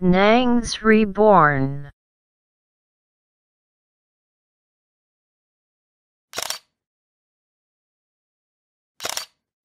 Nangs Reborn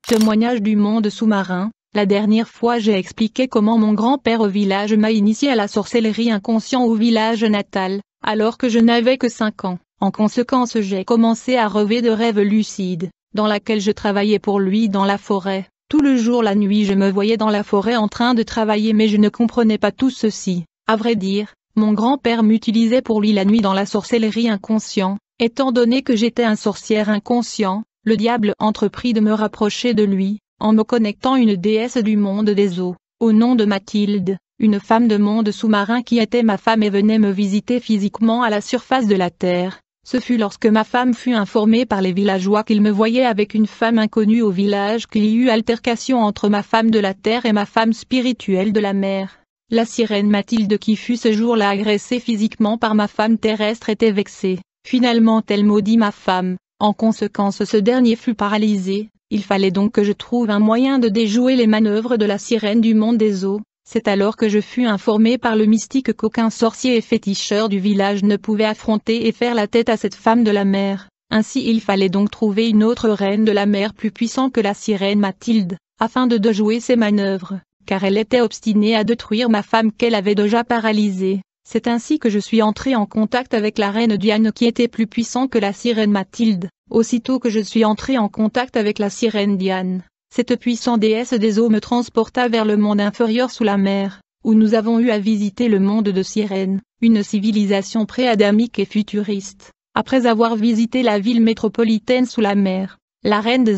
Témoignage du monde sous-marin La dernière fois j'ai expliqué comment mon grand-père au village m'a initié à la sorcellerie inconscient au village natal, alors que je n'avais que 5 ans. En conséquence j'ai commencé à rêver de rêves lucides, dans laquelle je travaillais pour lui dans la forêt. Tout le jour la nuit je me voyais dans la forêt en train de travailler mais je ne comprenais pas tout ceci. À vrai dire, mon grand-père m'utilisait pour lui la nuit dans la sorcellerie inconscient, étant donné que j'étais un sorcière inconscient, le diable entreprit de me rapprocher de lui, en me connectant une déesse du monde des eaux, au nom de Mathilde, une femme de monde sous-marin qui était ma femme et venait me visiter physiquement à la surface de la terre, ce fut lorsque ma femme fut informée par les villageois qu'il me voyait avec une femme inconnue au village qu'il y eut altercation entre ma femme de la terre et ma femme spirituelle de la mer. La sirène Mathilde qui fut ce jour-là agressée physiquement par ma femme terrestre était vexée. Finalement elle maudit ma femme, en conséquence ce dernier fut paralysé, il fallait donc que je trouve un moyen de déjouer les manœuvres de la sirène du monde des eaux, c'est alors que je fus informé par le mystique qu'aucun sorcier et féticheur du village ne pouvait affronter et faire la tête à cette femme de la mer, ainsi il fallait donc trouver une autre reine de la mer plus puissante que la sirène Mathilde, afin de déjouer ses manœuvres, car elle était obstinée à détruire ma femme qu'elle avait déjà paralysée. C'est ainsi que je suis entré en contact avec la reine Diane qui était plus puissante que la sirène Mathilde. Aussitôt que je suis entré en contact avec la sirène Diane, cette puissante déesse des eaux me transporta vers le monde inférieur sous la mer, où nous avons eu à visiter le monde de Sirène, une civilisation pré-adamique et futuriste. Après avoir visité la ville métropolitaine sous la mer, la reine des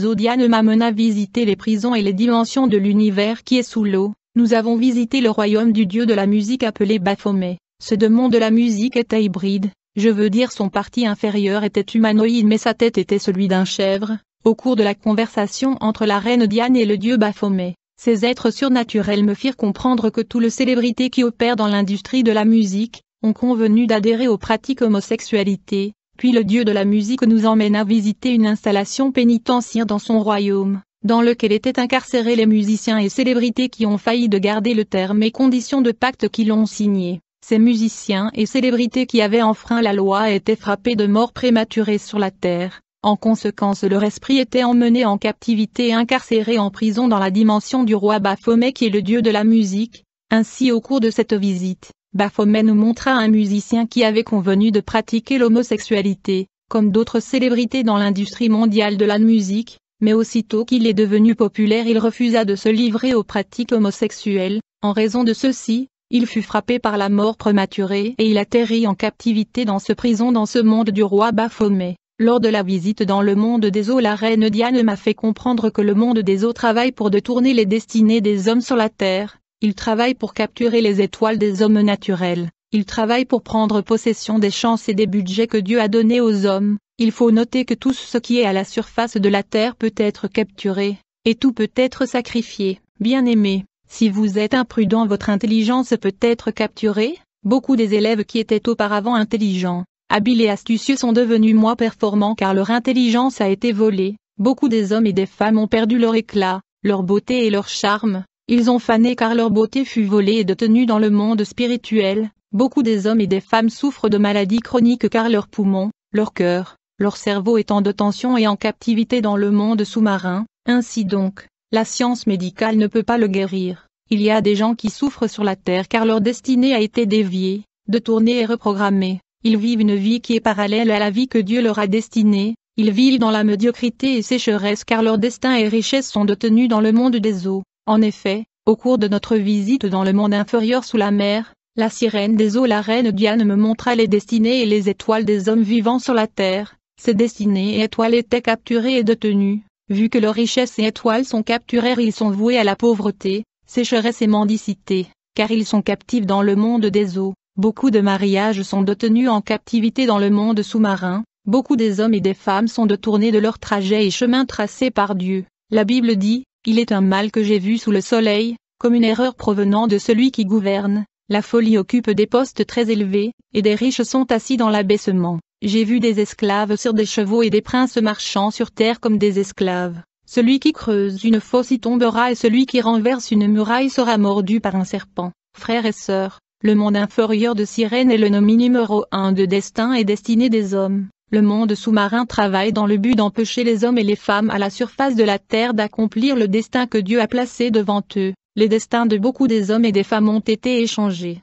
m'a mené à visiter les prisons et les dimensions de l'univers qui est sous l'eau. Nous avons visité le royaume du dieu de la musique appelé Baphomet. Ce démon de la musique était hybride, je veux dire son parti inférieur était humanoïde mais sa tête était celui d'un chèvre, au cours de la conversation entre la reine Diane et le dieu Baphomet, ces êtres surnaturels me firent comprendre que tous les célébrités qui opèrent dans l'industrie de la musique, ont convenu d'adhérer aux pratiques homosexualité, puis le dieu de la musique nous emmène à visiter une installation pénitentiaire dans son royaume, dans lequel étaient incarcérés les musiciens et célébrités qui ont failli de garder le terme et conditions de pacte qui l'ont signé. Ces musiciens et célébrités qui avaient enfreint la loi étaient frappés de mort prématurée sur la terre, en conséquence leur esprit était emmené en captivité et incarcéré en prison dans la dimension du roi Baphomet qui est le dieu de la musique. Ainsi au cours de cette visite, Baphomet nous montra un musicien qui avait convenu de pratiquer l'homosexualité, comme d'autres célébrités dans l'industrie mondiale de la musique, mais aussitôt qu'il est devenu populaire il refusa de se livrer aux pratiques homosexuelles, en raison de ceci, il fut frappé par la mort prématurée et il atterrit en captivité dans ce prison dans ce monde du roi Baphomet. Lors de la visite dans le monde des eaux, la reine Diane m'a fait comprendre que le monde des eaux travaille pour détourner les destinées des hommes sur la terre, il travaille pour capturer les étoiles des hommes naturels, il travaille pour prendre possession des chances et des budgets que Dieu a donnés aux hommes, il faut noter que tout ce qui est à la surface de la terre peut être capturé, et tout peut être sacrifié. Bien-aimé, si vous êtes imprudent votre intelligence peut être capturée, beaucoup des élèves qui étaient auparavant intelligents habiles et astucieux sont devenus moins performants car leur intelligence a été volée, beaucoup des hommes et des femmes ont perdu leur éclat, leur beauté et leur charme, ils ont fané car leur beauté fut volée et détenue dans le monde spirituel, beaucoup des hommes et des femmes souffrent de maladies chroniques car leurs poumons, leur cœur, leur cerveau étant en détention et en captivité dans le monde sous-marin, ainsi donc, la science médicale ne peut pas le guérir. Il y a des gens qui souffrent sur la Terre car leur destinée a été déviée, détournée et reprogrammée. Ils vivent une vie qui est parallèle à la vie que Dieu leur a destinée, ils vivent dans la médiocrité et sécheresse car leur destin et richesses sont détenus dans le monde des eaux. En effet, au cours de notre visite dans le monde inférieur sous la mer, la sirène des eaux, la reine Diane me montra les destinées et les étoiles des hommes vivants sur la terre. Ces destinées et étoiles étaient capturées et détenues. Vu que leurs richesses et étoiles sont capturées, ils sont voués à la pauvreté, sécheresse et mendicité, car ils sont captifs dans le monde des eaux. Beaucoup de mariages sont détenus en captivité dans le monde sous-marin, beaucoup des hommes et des femmes sont détournés de leur trajet et chemin tracé par Dieu. La Bible dit, Il est un mal que j'ai vu sous le soleil, comme une erreur provenant de celui qui gouverne. La folie occupe des postes très élevés, et des riches sont assis dans l'abaissement. J'ai vu des esclaves sur des chevaux et des princes marchant sur terre comme des esclaves. Celui qui creuse une fosse y tombera et celui qui renverse une muraille sera mordu par un serpent. Frères et sœurs, le monde inférieur de Sirène est le nomi numéro un de destin et destinée des hommes. Le monde sous-marin travaille dans le but d'empêcher les hommes et les femmes à la surface de la Terre d'accomplir le destin que Dieu a placé devant eux. Les destins de beaucoup des hommes et des femmes ont été échangés.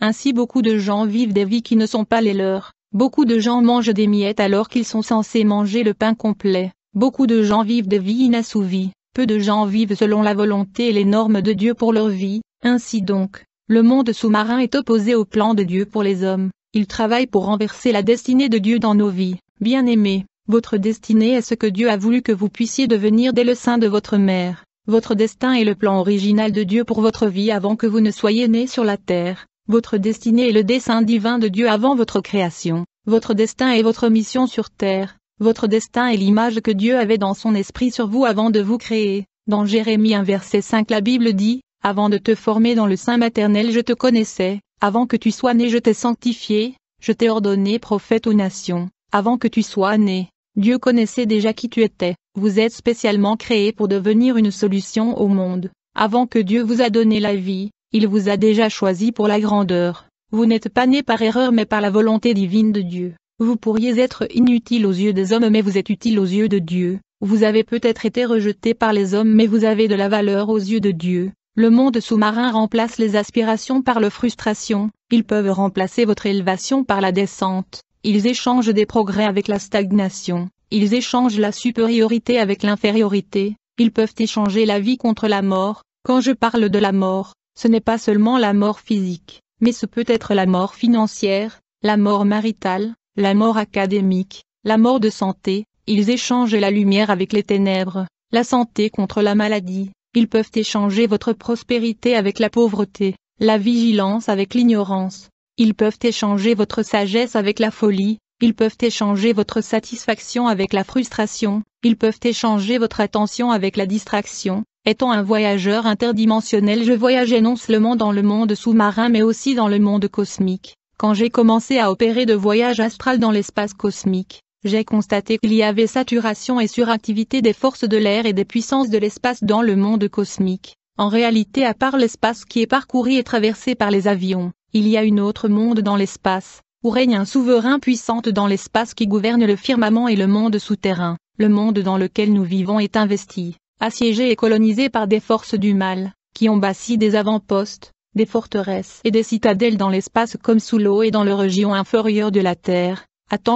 Ainsi beaucoup de gens vivent des vies qui ne sont pas les leurs. Beaucoup de gens mangent des miettes alors qu'ils sont censés manger le pain complet. Beaucoup de gens vivent des vies inassouvies. Peu de gens vivent selon la volonté et les normes de Dieu pour leur vie. Ainsi donc, le monde sous-marin est opposé au plan de Dieu pour les hommes, il travaille pour renverser la destinée de Dieu dans nos vies. Bien-aimés, votre destinée est ce que Dieu a voulu que vous puissiez devenir dès le sein de votre mère. Votre destin est le plan original de Dieu pour votre vie avant que vous ne soyez nés sur la terre. Votre destinée est le dessein divin de Dieu avant votre création. Votre destin est votre mission sur terre. Votre destin est l'image que Dieu avait dans son esprit sur vous avant de vous créer. Dans Jérémie 1 verset 5 la Bible dit, avant de te former dans le sein maternel je te connaissais, avant que tu sois né je t'ai sanctifié, je t'ai ordonné prophète aux nations, avant que tu sois né, Dieu connaissait déjà qui tu étais, vous êtes spécialement créé pour devenir une solution au monde, avant que Dieu vous a donné la vie, il vous a déjà choisi pour la grandeur, vous n'êtes pas né par erreur mais par la volonté divine de Dieu. Vous pourriez être inutile aux yeux des hommes mais vous êtes utile aux yeux de Dieu. Vous avez peut-être été rejeté par les hommes mais vous avez de la valeur aux yeux de Dieu. Le monde sous-marin remplace les aspirations par le frustration, ils peuvent remplacer votre élevation par la descente, ils échangent des progrès avec la stagnation, ils échangent la supériorité avec l'infériorité, ils peuvent échanger la vie contre la mort, quand je parle de la mort, ce n'est pas seulement la mort physique, mais ce peut être la mort financière, la mort maritale, la mort académique, la mort de santé, ils échangent la lumière avec les ténèbres, la santé contre la maladie, ils peuvent échanger votre prospérité avec la pauvreté, la vigilance avec l'ignorance. Ils peuvent échanger votre sagesse avec la folie, ils peuvent échanger votre satisfaction avec la frustration, ils peuvent échanger votre attention avec la distraction. Étant un voyageur interdimensionnel, je voyageais non seulement dans le monde sous-marin mais aussi dans le monde cosmique. Quand j'ai commencé à opérer de voyage astral dans l'espace cosmique, j'ai constaté qu'il y avait saturation et suractivité des forces de l'air et des puissances de l'espace dans le monde cosmique. En réalité à part l'espace qui est parcouru et traversé par les avions, il y a une autre monde dans l'espace, où règne un souverain puissante dans l'espace qui gouverne le firmament et le monde souterrain, le monde dans lequel nous vivons est investi, assiégé et colonisé par des forces du mal, qui ont bâti des avant-postes, des forteresses et des citadelles dans l'espace comme sous l'eau et dans les régions inférieures de la Terre,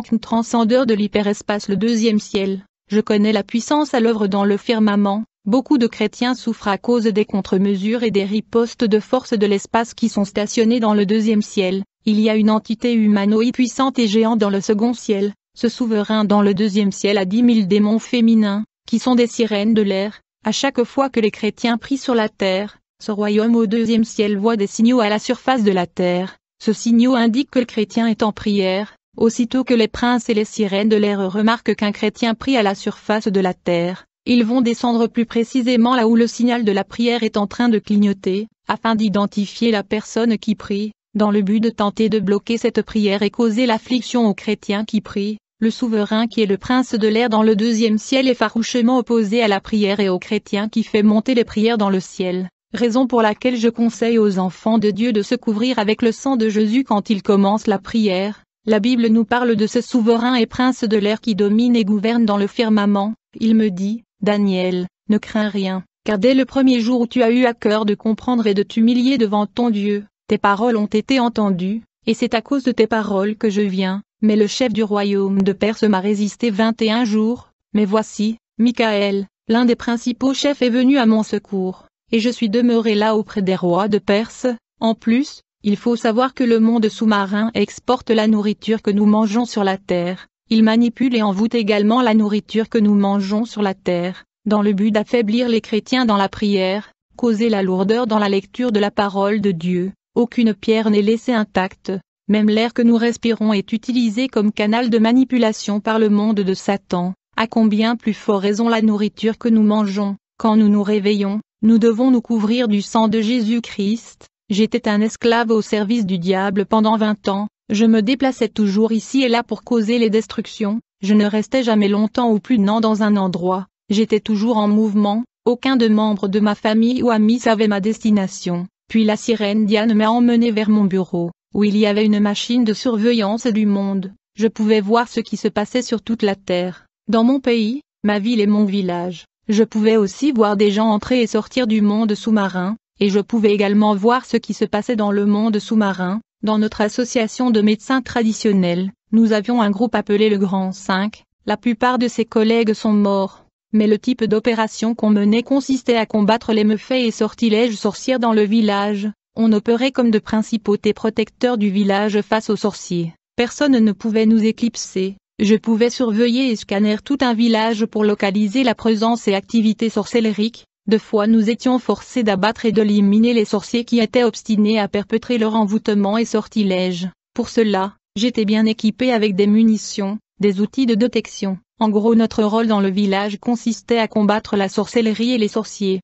qu'une transcendeur de l'hyperespace le deuxième ciel, je connais la puissance à l'œuvre dans le firmament, beaucoup de chrétiens souffrent à cause des contre-mesures et des ripostes de force de l'espace qui sont stationnés dans le deuxième ciel, il y a une entité humanoïde puissante et géante dans le second ciel, ce souverain dans le deuxième ciel a dix mille démons féminins, qui sont des sirènes de l'air, à chaque fois que les chrétiens prient sur la terre, ce royaume au deuxième ciel voit des signaux à la surface de la terre, ce signaux indique que le chrétien est en prière, Aussitôt que les princes et les sirènes de l'air remarquent qu'un chrétien prie à la surface de la terre, ils vont descendre plus précisément là où le signal de la prière est en train de clignoter, afin d'identifier la personne qui prie, dans le but de tenter de bloquer cette prière et causer l'affliction aux chrétiens qui prie. le souverain qui est le prince de l'air dans le deuxième ciel est farouchement opposé à la prière et aux chrétiens qui fait monter les prières dans le ciel, raison pour laquelle je conseille aux enfants de Dieu de se couvrir avec le sang de Jésus quand ils commencent la prière, la Bible nous parle de ce souverain et prince de l'air qui domine et gouverne dans le firmament. Il me dit, Daniel, ne crains rien, car dès le premier jour où tu as eu à cœur de comprendre et de t'humilier devant ton Dieu, tes paroles ont été entendues, et c'est à cause de tes paroles que je viens. Mais le chef du royaume de Perse m'a résisté 21 jours, mais voici, Michael, l'un des principaux chefs est venu à mon secours, et je suis demeuré là auprès des rois de Perse, en plus, il faut savoir que le monde sous-marin exporte la nourriture que nous mangeons sur la Terre, il manipule et envoûte également la nourriture que nous mangeons sur la Terre, dans le but d'affaiblir les chrétiens dans la prière, causer la lourdeur dans la lecture de la parole de Dieu, aucune pierre n'est laissée intacte, même l'air que nous respirons est utilisé comme canal de manipulation par le monde de Satan, à combien plus fort raison la nourriture que nous mangeons, quand nous nous réveillons, nous devons nous couvrir du sang de Jésus-Christ, J'étais un esclave au service du diable pendant vingt ans, je me déplaçais toujours ici et là pour causer les destructions, je ne restais jamais longtemps ou plus d'un dans un endroit, j'étais toujours en mouvement, aucun de membres de ma famille ou amis savait ma destination, puis la sirène Diane m'a emmené vers mon bureau, où il y avait une machine de surveillance du monde, je pouvais voir ce qui se passait sur toute la terre, dans mon pays, ma ville et mon village, je pouvais aussi voir des gens entrer et sortir du monde sous-marin, et je pouvais également voir ce qui se passait dans le monde sous-marin, dans notre association de médecins traditionnels, nous avions un groupe appelé le Grand 5, la plupart de ses collègues sont morts, mais le type d'opération qu'on menait consistait à combattre les méfaits et sortilèges sorcières dans le village, on opérait comme de principautés protecteurs du village face aux sorciers, personne ne pouvait nous éclipser, je pouvais surveiller et scanner tout un village pour localiser la présence et activité sorcellerique, deux fois nous étions forcés d'abattre et d'éliminer les sorciers qui étaient obstinés à perpétrer leur envoûtement et sortilège. Pour cela, j'étais bien équipé avec des munitions, des outils de détection. En gros notre rôle dans le village consistait à combattre la sorcellerie et les sorciers.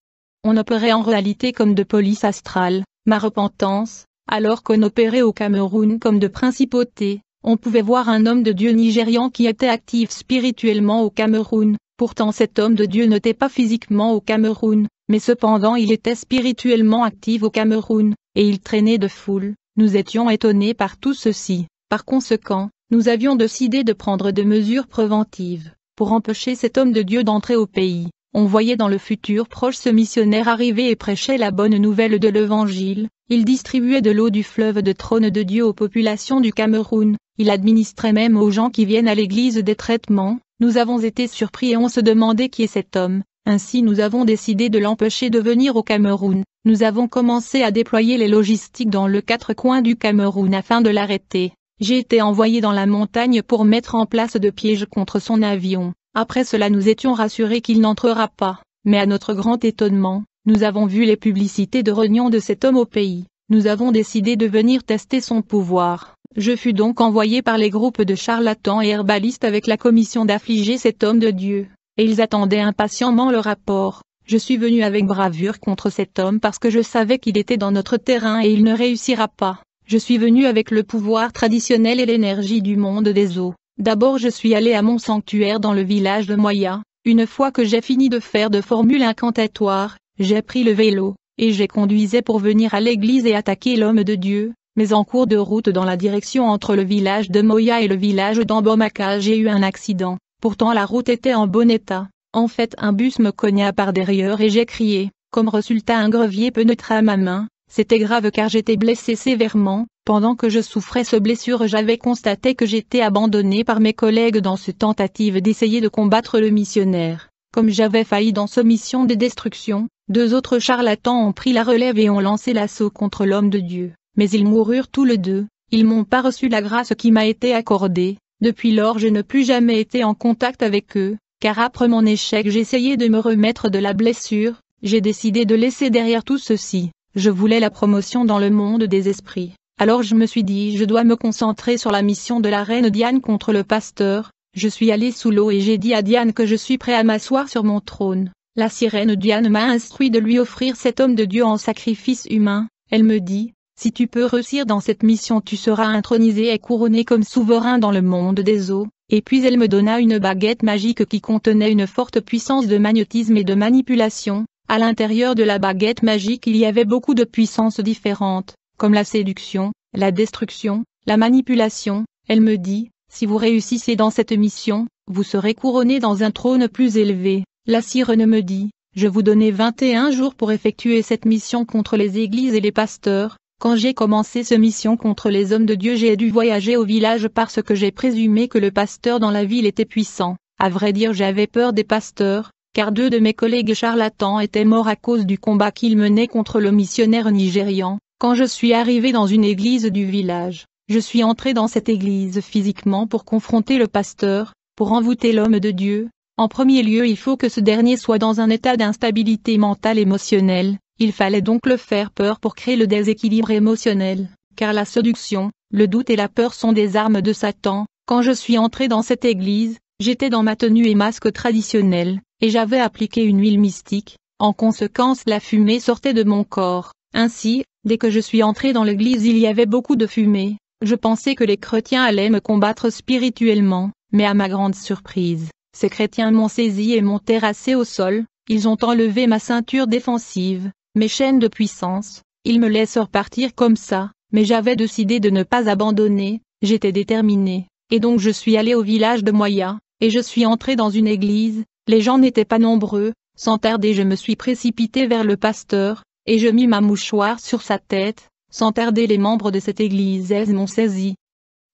On opérait en réalité comme de police astrale, ma repentance, alors qu'on opérait au Cameroun comme de principauté. On pouvait voir un homme de Dieu nigérian qui était actif spirituellement au Cameroun, Pourtant cet homme de Dieu n'était pas physiquement au Cameroun, mais cependant il était spirituellement actif au Cameroun, et il traînait de foule. Nous étions étonnés par tout ceci. Par conséquent, nous avions décidé de prendre des mesures préventives, pour empêcher cet homme de Dieu d'entrer au pays. On voyait dans le futur proche ce missionnaire arriver et prêcher la bonne nouvelle de l'Évangile, il distribuait de l'eau du fleuve de trône de Dieu aux populations du Cameroun, il administrait même aux gens qui viennent à l'église des traitements, nous avons été surpris et on se demandait qui est cet homme. Ainsi nous avons décidé de l'empêcher de venir au Cameroun. Nous avons commencé à déployer les logistiques dans le quatre coins du Cameroun afin de l'arrêter. J'ai été envoyé dans la montagne pour mettre en place de pièges contre son avion. Après cela nous étions rassurés qu'il n'entrera pas. Mais à notre grand étonnement, nous avons vu les publicités de réunion de cet homme au pays. Nous avons décidé de venir tester son pouvoir. Je fus donc envoyé par les groupes de charlatans et herbalistes avec la commission d'affliger cet homme de Dieu, et ils attendaient impatiemment le rapport. Je suis venu avec bravure contre cet homme parce que je savais qu'il était dans notre terrain et il ne réussira pas. Je suis venu avec le pouvoir traditionnel et l'énergie du monde des eaux. D'abord je suis allé à mon sanctuaire dans le village de Moya. Une fois que j'ai fini de faire de formules incantatoires, j'ai pris le vélo, et j'ai conduisais pour venir à l'église et attaquer l'homme de Dieu, mais en cours de route dans la direction entre le village de Moya et le village d'Ambomaka j'ai eu un accident, pourtant la route était en bon état. En fait un bus me cogna par derrière et j'ai crié, comme résultat un grevier pénétra ma main, c'était grave car j'étais blessé sévèrement, pendant que je souffrais ce blessure j'avais constaté que j'étais abandonné par mes collègues dans cette tentative d'essayer de combattre le missionnaire. Comme j'avais failli dans ce mission de destruction, deux autres charlatans ont pris la relève et ont lancé l'assaut contre l'homme de Dieu mais ils moururent tous les deux, ils m'ont pas reçu la grâce qui m'a été accordée, depuis lors je ne plus jamais été en contact avec eux, car après mon échec j'essayais de me remettre de la blessure, j'ai décidé de laisser derrière tout ceci, je voulais la promotion dans le monde des esprits, alors je me suis dit je dois me concentrer sur la mission de la reine Diane contre le pasteur, je suis allé sous l'eau et j'ai dit à Diane que je suis prêt à m'asseoir sur mon trône. La sirène Diane m'a instruit de lui offrir cet homme de Dieu en sacrifice humain, elle me dit, si tu peux réussir dans cette mission tu seras intronisé et couronné comme souverain dans le monde des eaux, et puis elle me donna une baguette magique qui contenait une forte puissance de magnétisme et de manipulation, à l'intérieur de la baguette magique il y avait beaucoup de puissances différentes, comme la séduction, la destruction, la manipulation, elle me dit, si vous réussissez dans cette mission, vous serez couronné dans un trône plus élevé. La sirène me dit, je vous donnais 21 jours pour effectuer cette mission contre les églises et les pasteurs, quand j'ai commencé ce mission contre les hommes de Dieu j'ai dû voyager au village parce que j'ai présumé que le pasteur dans la ville était puissant. À vrai dire j'avais peur des pasteurs, car deux de mes collègues charlatans étaient morts à cause du combat qu'ils menaient contre le missionnaire nigérian. Quand je suis arrivé dans une église du village, je suis entré dans cette église physiquement pour confronter le pasteur, pour envoûter l'homme de Dieu. En premier lieu il faut que ce dernier soit dans un état d'instabilité mentale émotionnelle, il fallait donc le faire peur pour créer le déséquilibre émotionnel, car la séduction, le doute et la peur sont des armes de Satan. Quand je suis entré dans cette église, j'étais dans ma tenue et masque traditionnelle, et j'avais appliqué une huile mystique, en conséquence la fumée sortait de mon corps. Ainsi, dès que je suis entré dans l'église il y avait beaucoup de fumée, je pensais que les chrétiens allaient me combattre spirituellement, mais à ma grande surprise, ces chrétiens m'ont saisi et m'ont terrassé au sol, ils ont enlevé ma ceinture défensive, mes chaînes de puissance, ils me laissent repartir comme ça, mais j'avais décidé de ne pas abandonner, j'étais déterminé, et donc je suis allé au village de Moya, et je suis entré dans une église, les gens n'étaient pas nombreux, sans tarder je me suis précipité vers le pasteur, et je mis ma mouchoir sur sa tête, sans tarder les membres de cette église m'ont saisi.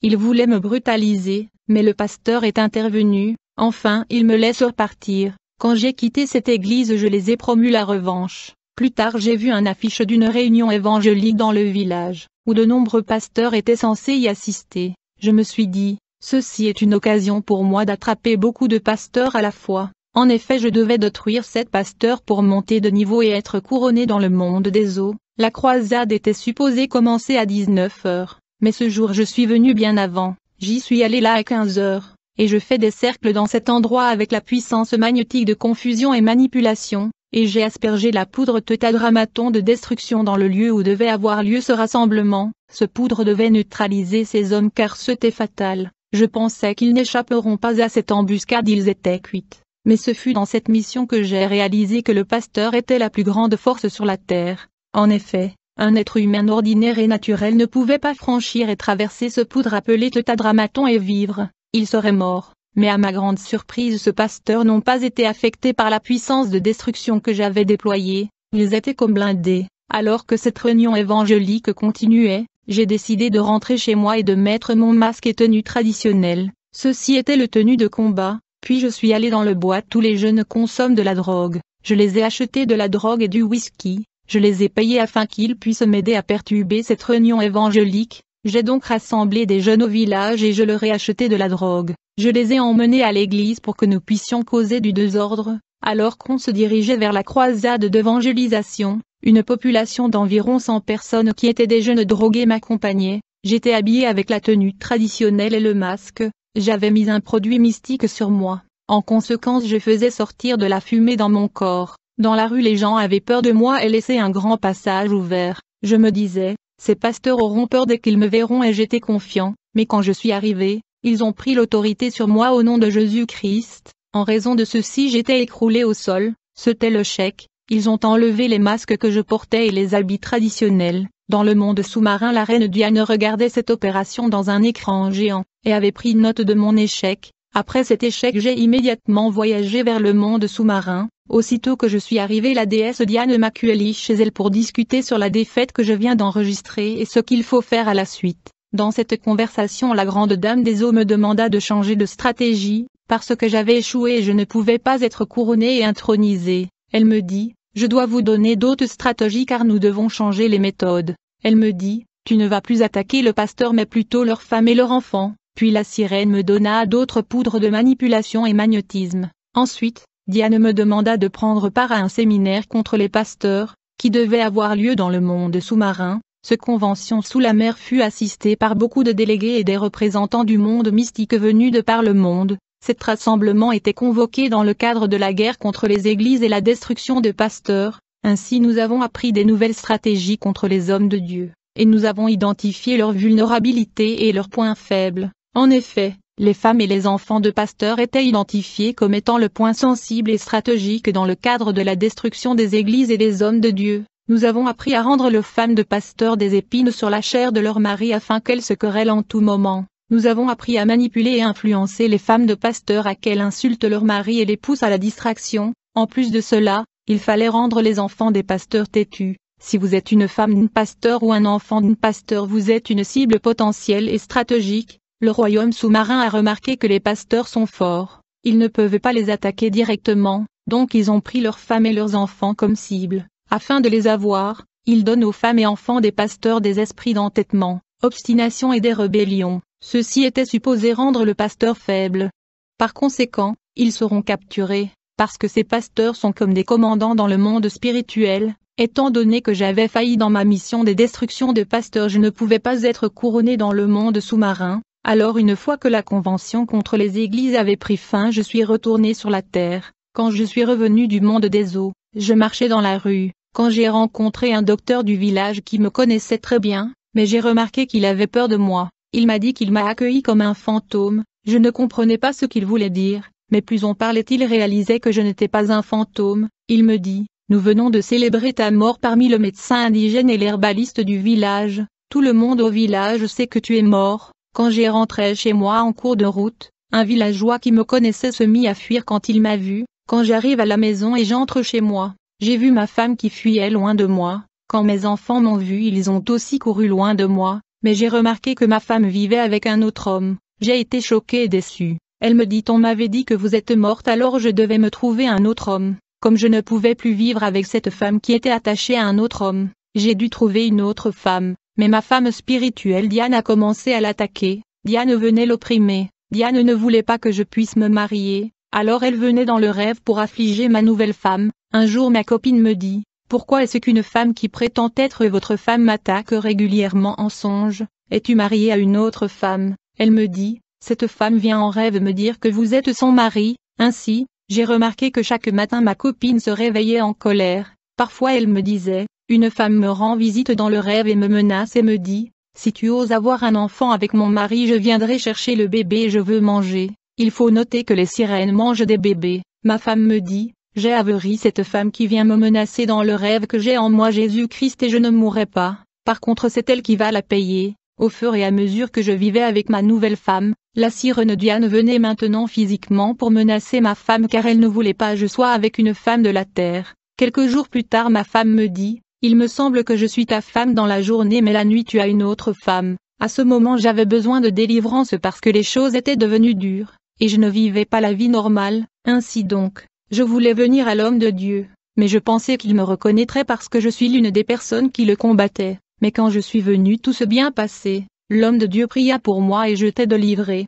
Ils voulaient me brutaliser, mais le pasteur est intervenu, enfin ils me laissent repartir, quand j'ai quitté cette église je les ai promus la revanche. Plus tard j'ai vu un affiche d'une réunion évangélique dans le village, où de nombreux pasteurs étaient censés y assister. Je me suis dit, ceci est une occasion pour moi d'attraper beaucoup de pasteurs à la fois. En effet je devais détruire sept pasteurs pour monter de niveau et être couronné dans le monde des eaux. La croisade était supposée commencer à 19h, mais ce jour je suis venu bien avant, j'y suis allé là à 15h, et je fais des cercles dans cet endroit avec la puissance magnétique de confusion et manipulation, et j'ai aspergé la poudre tétadramaton de destruction dans le lieu où devait avoir lieu ce rassemblement, ce poudre devait neutraliser ces hommes car c'était fatal, je pensais qu'ils n'échapperont pas à cette embuscade ils étaient cuits. Mais ce fut dans cette mission que j'ai réalisé que le pasteur était la plus grande force sur la terre. En effet, un être humain ordinaire et naturel ne pouvait pas franchir et traverser ce poudre appelé tétadramaton et vivre, il serait mort. Mais à ma grande surprise ce pasteur n'ont pas été affectés par la puissance de destruction que j'avais déployée, ils étaient comme blindés. Alors que cette réunion évangélique continuait, j'ai décidé de rentrer chez moi et de mettre mon masque et tenue traditionnelle. Ceci était le tenue de combat, puis je suis allé dans le bois tous les jeunes consomment de la drogue, je les ai achetés de la drogue et du whisky, je les ai payés afin qu'ils puissent m'aider à perturber cette réunion évangélique, j'ai donc rassemblé des jeunes au village et je leur ai acheté de la drogue, je les ai emmenés à l'église pour que nous puissions causer du désordre, alors qu'on se dirigeait vers la croisade d'évangélisation, une population d'environ 100 personnes qui étaient des jeunes drogués m'accompagnait, j'étais habillé avec la tenue traditionnelle et le masque, j'avais mis un produit mystique sur moi, en conséquence je faisais sortir de la fumée dans mon corps, dans la rue les gens avaient peur de moi et laissaient un grand passage ouvert, je me disais, ces pasteurs auront peur dès qu'ils me verront et j'étais confiant, mais quand je suis arrivé, ils ont pris l'autorité sur moi au nom de Jésus-Christ, en raison de ceci j'étais écroulé au sol, c'était le chèque, ils ont enlevé les masques que je portais et les habits traditionnels. Dans le monde sous-marin la reine Diane regardait cette opération dans un écran géant, et avait pris note de mon échec. Après cet échec j'ai immédiatement voyagé vers le monde sous-marin, aussitôt que je suis arrivé la déesse Diane m'a chez elle pour discuter sur la défaite que je viens d'enregistrer et ce qu'il faut faire à la suite. Dans cette conversation la grande dame des eaux me demanda de changer de stratégie, parce que j'avais échoué et je ne pouvais pas être couronnée et intronisée. Elle me dit, je dois vous donner d'autres stratégies car nous devons changer les méthodes. Elle me dit, tu ne vas plus attaquer le pasteur mais plutôt leur femme et leur enfant. Puis la sirène me donna d'autres poudres de manipulation et magnétisme. Ensuite, Diane me demanda de prendre part à un séminaire contre les pasteurs, qui devait avoir lieu dans le monde sous-marin, ce convention sous la mer fut assistée par beaucoup de délégués et des représentants du monde mystique venus de par le monde. Cet rassemblement était convoqué dans le cadre de la guerre contre les églises et la destruction de pasteurs. Ainsi nous avons appris des nouvelles stratégies contre les hommes de Dieu, et nous avons identifié leurs vulnérabilités et leurs points faibles. En effet, les femmes et les enfants de pasteurs étaient identifiés comme étant le point sensible et stratégique dans le cadre de la destruction des églises et des hommes de Dieu. Nous avons appris à rendre le femmes de pasteur des épines sur la chair de leur mari afin qu'elles se querellent en tout moment. Nous avons appris à manipuler et influencer les femmes de pasteur à qu'elles insultent leur mari et les poussent à la distraction. En plus de cela, il fallait rendre les enfants des pasteurs têtus. Si vous êtes une femme d'un pasteur ou un enfant d'un pasteur, vous êtes une cible potentielle et stratégique. Le royaume sous-marin a remarqué que les pasteurs sont forts. Ils ne peuvent pas les attaquer directement, donc ils ont pris leurs femmes et leurs enfants comme cibles. Afin de les avoir, il donne aux femmes et enfants des pasteurs des esprits d'entêtement, obstination et des rébellions. Ceci était supposé rendre le pasteur faible. Par conséquent, ils seront capturés, parce que ces pasteurs sont comme des commandants dans le monde spirituel, étant donné que j'avais failli dans ma mission des destructions de pasteurs je ne pouvais pas être couronné dans le monde sous-marin, alors une fois que la convention contre les églises avait pris fin je suis retourné sur la terre, quand je suis revenu du monde des eaux, je marchais dans la rue, quand j'ai rencontré un docteur du village qui me connaissait très bien, mais j'ai remarqué qu'il avait peur de moi. Il m'a dit qu'il m'a accueilli comme un fantôme, je ne comprenais pas ce qu'il voulait dire, mais plus on parlait il réalisait que je n'étais pas un fantôme, il me dit, nous venons de célébrer ta mort parmi le médecin indigène et l'herbaliste du village, tout le monde au village sait que tu es mort, quand j'ai rentré chez moi en cours de route, un villageois qui me connaissait se mit à fuir quand il m'a vu, quand j'arrive à la maison et j'entre chez moi, j'ai vu ma femme qui fuyait loin de moi, quand mes enfants m'ont vu ils ont aussi couru loin de moi, mais j'ai remarqué que ma femme vivait avec un autre homme, j'ai été choqué et déçu, Elle me dit on m'avait dit que vous êtes morte alors je devais me trouver un autre homme, comme je ne pouvais plus vivre avec cette femme qui était attachée à un autre homme, j'ai dû trouver une autre femme, mais ma femme spirituelle Diane a commencé à l'attaquer, Diane venait l'opprimer, Diane ne voulait pas que je puisse me marier, alors elle venait dans le rêve pour affliger ma nouvelle femme, un jour ma copine me dit, pourquoi est-ce qu'une femme qui prétend être votre femme m'attaque régulièrement en songe Es-tu marié à une autre femme Elle me dit, cette femme vient en rêve me dire que vous êtes son mari, ainsi, j'ai remarqué que chaque matin ma copine se réveillait en colère, parfois elle me disait, une femme me rend visite dans le rêve et me menace et me dit, si tu oses avoir un enfant avec mon mari je viendrai chercher le bébé et je veux manger, il faut noter que les sirènes mangent des bébés, ma femme me dit, j'ai averi cette femme qui vient me menacer dans le rêve que j'ai en moi Jésus-Christ et je ne mourrai pas. Par contre c'est elle qui va la payer. Au fur et à mesure que je vivais avec ma nouvelle femme, la sirène Diane venait maintenant physiquement pour menacer ma femme car elle ne voulait pas que je sois avec une femme de la terre. Quelques jours plus tard ma femme me dit, il me semble que je suis ta femme dans la journée mais la nuit tu as une autre femme. À ce moment j'avais besoin de délivrance parce que les choses étaient devenues dures, et je ne vivais pas la vie normale, ainsi donc, je voulais venir à l'homme de Dieu, mais je pensais qu'il me reconnaîtrait parce que je suis l'une des personnes qui le combattaient. Mais quand je suis venu tout se bien passé, l'homme de Dieu pria pour moi et je t'ai délivré.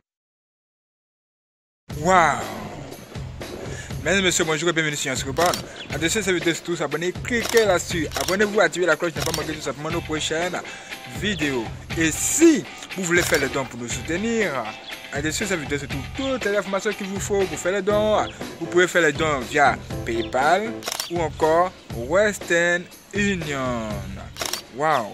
Waouh Mesdames et messieurs, bonjour et bienvenue sur Inscribon. c'est ça veut dire tous abonnez, cliquez là-dessus. Abonnez-vous, activez la cloche, ne pas manquer tout simplement nos prochaines vidéos. Et si vous voulez faire le don pour nous soutenir, ah, Et sur à vidéo, c'est tout. Toutes les informations qu'il vous faut pour faire les dons, ah, vous pouvez faire les dons via PayPal ou encore Western Union. Waouh!